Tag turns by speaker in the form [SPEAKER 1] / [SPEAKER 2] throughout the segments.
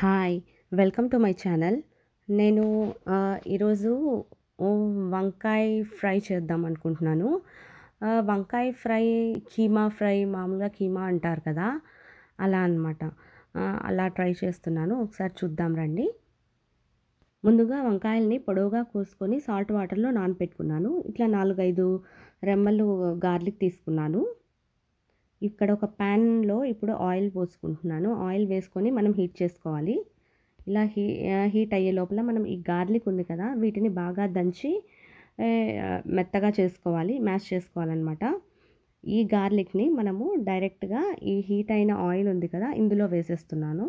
[SPEAKER 1] hi welcome to my channel నేను ఈరోజు వంకాయ ఫ్రై చేద్దాం అనుకుంటున్నాను వంకాయ ఫ్రై కీమా ఫ్రై మామూలుగా కీమా అంటారు కదా అలా అనమాట అలా ట్రై చేస్తున్నాను ఒకసారి చూద్దాం రండి ముందుగా వంకాయల్ని పొడవుగా కోసుకొని సాల్ట్ వాటర్లో నానపెట్టుకున్నాను ఇట్లా నాలుగైదు రెమ్మలు గార్లిక్ తీసుకున్నాను ఇక్కడ ఒక ప్యాన్లో ఇప్పుడు ఆయిల్ పోసుకుంటున్నాను ఆయిల్ వేసుకొని మనం హీట్ చేసుకోవాలి ఇలా హీ హీట్ అయ్యే లోపల మనం ఈ గార్లిక్ ఉంది కదా వీటిని బాగా దంచి మెత్తగా చేసుకోవాలి మ్యాష్ చేసుకోవాలన్నమాట ఈ గార్లిక్ని మనము డైరెక్ట్గా ఈ హీట్ అయిన ఆయిల్ ఉంది కదా ఇందులో వేసేస్తున్నాను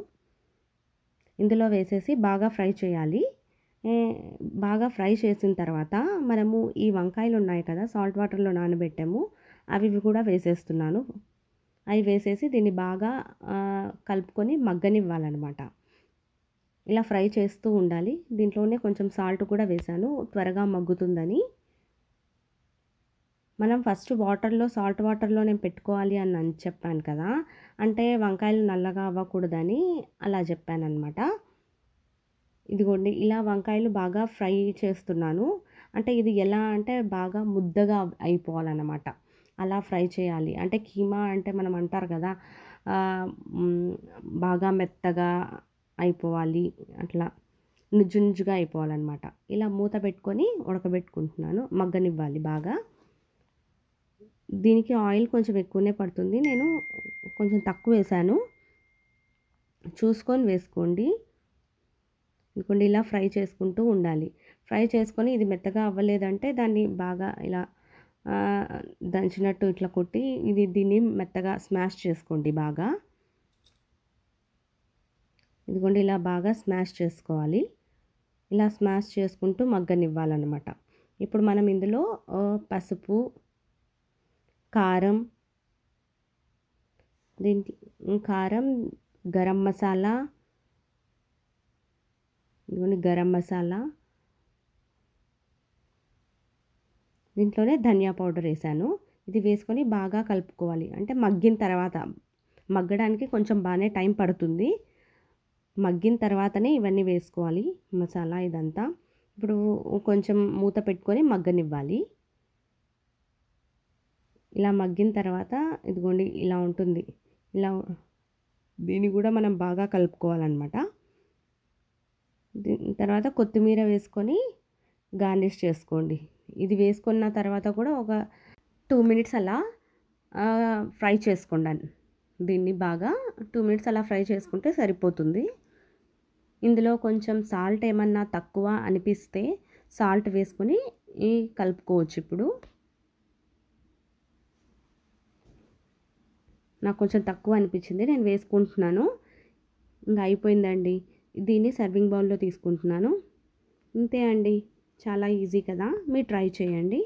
[SPEAKER 1] ఇందులో వేసేసి బాగా ఫ్రై చేయాలి బాగా ఫ్రై చేసిన తర్వాత మనము ఈ వంకాయలు ఉన్నాయి కదా సాల్ట్ వాటర్లో నానబెట్టాము అవి కూడా వేసేస్తున్నాను అవి వేసేసి దీన్ని బాగా కలుపుకొని మగ్గనివ్వాలన్నమాట ఇలా ఫ్రై చేస్తూ ఉండాలి దీంట్లోనే కొంచెం సాల్ట్ కూడా వేశాను త్వరగా మగ్గుతుందని మనం ఫస్ట్ వాటర్లో సాల్ట్ వాటర్లో నేను పెట్టుకోవాలి అని అని చెప్పాను కదా అంటే వంకాయలు నల్లగా అవ్వకూడదని అలా చెప్పాను అనమాట ఇదిగోండి ఇలా వంకాయలు బాగా ఫ్రై చేస్తున్నాను అంటే ఇది ఎలా అంటే బాగా ముద్దగా అయిపోవాలన్నమాట అలా ఫ్రై చేయాలి అంటే కీమా అంటే మనం అంటారు కదా బాగా మెత్తగా అయిపోవాలి అట్లా నుజ్జు నుజ్జుగా అయిపోవాలన్నమాట ఇలా మూత పెట్టుకొని ఉడకబెట్టుకుంటున్నాను మగ్గనివ్వాలి బాగా దీనికి ఆయిల్ కొంచెం ఎక్కువనే పడుతుంది నేను కొంచెం తక్కువ వేసాను చూసుకొని వేసుకోండి ఇంకోండి ఇలా ఫ్రై చేసుకుంటూ ఉండాలి ఫ్రై చేసుకొని ఇది మెత్తగా అవ్వలేదంటే దాన్ని బాగా ఇలా దంచినట్టు ఇట్లా కొట్టి ఇది దీన్ని మెత్తగా స్మాష్ చేసుకోండి బాగా ఇదిగోండి ఇలా బాగా స్మాష్ చేసుకోవాలి ఇలా స్మాష్ చేసుకుంటూ మగ్గనివ్వాలన్నమాట ఇప్పుడు మనం ఇందులో పసుపు కారం దీంట్ కారం గరం మసాలా ఇదిగోండి గరం మసాలా దీంట్లోనే ధనియా పౌడర్ వేసాను ఇది వేసుకొని బాగా కలుపుకోవాలి అంటే మగ్గిన తర్వాత మగ్గడానికి కొంచెం బాగానే టైం పడుతుంది మగ్గిన తర్వాతనే ఇవన్నీ వేసుకోవాలి మసాలా ఇదంతా ఇప్పుడు కొంచెం మూత పెట్టుకొని మగ్గనివ్వాలి ఇలా మగ్గిన తర్వాత ఇదిగోండి ఇలా ఉంటుంది ఇలా దీన్ని కూడా మనం బాగా కలుపుకోవాలన్నమాట దీని తర్వాత కొత్తిమీర వేసుకొని గార్నిష్ చేసుకోండి ఇది వేసుకున్న తర్వాత కూడా ఒక టూ మినిట్స్ అలా ఫ్రై చేసుకోండి దీన్ని బాగా టూ మినిట్స్ అలా ఫ్రై చేసుకుంటే సరిపోతుంది ఇందులో కొంచెం సాల్ట్ ఏమన్నా తక్కువ అనిపిస్తే సాల్ట్ వేసుకొని కలుపుకోవచ్చు ఇప్పుడు నాకు కొంచెం తక్కువ అనిపించింది నేను వేసుకుంటున్నాను ఇంకా అయిపోయిందండి దీన్ని సర్వింగ్ బౌల్లో తీసుకుంటున్నాను ఇంతే అండి చాలా ఈజీ కదా మీరు ట్రై చేయండి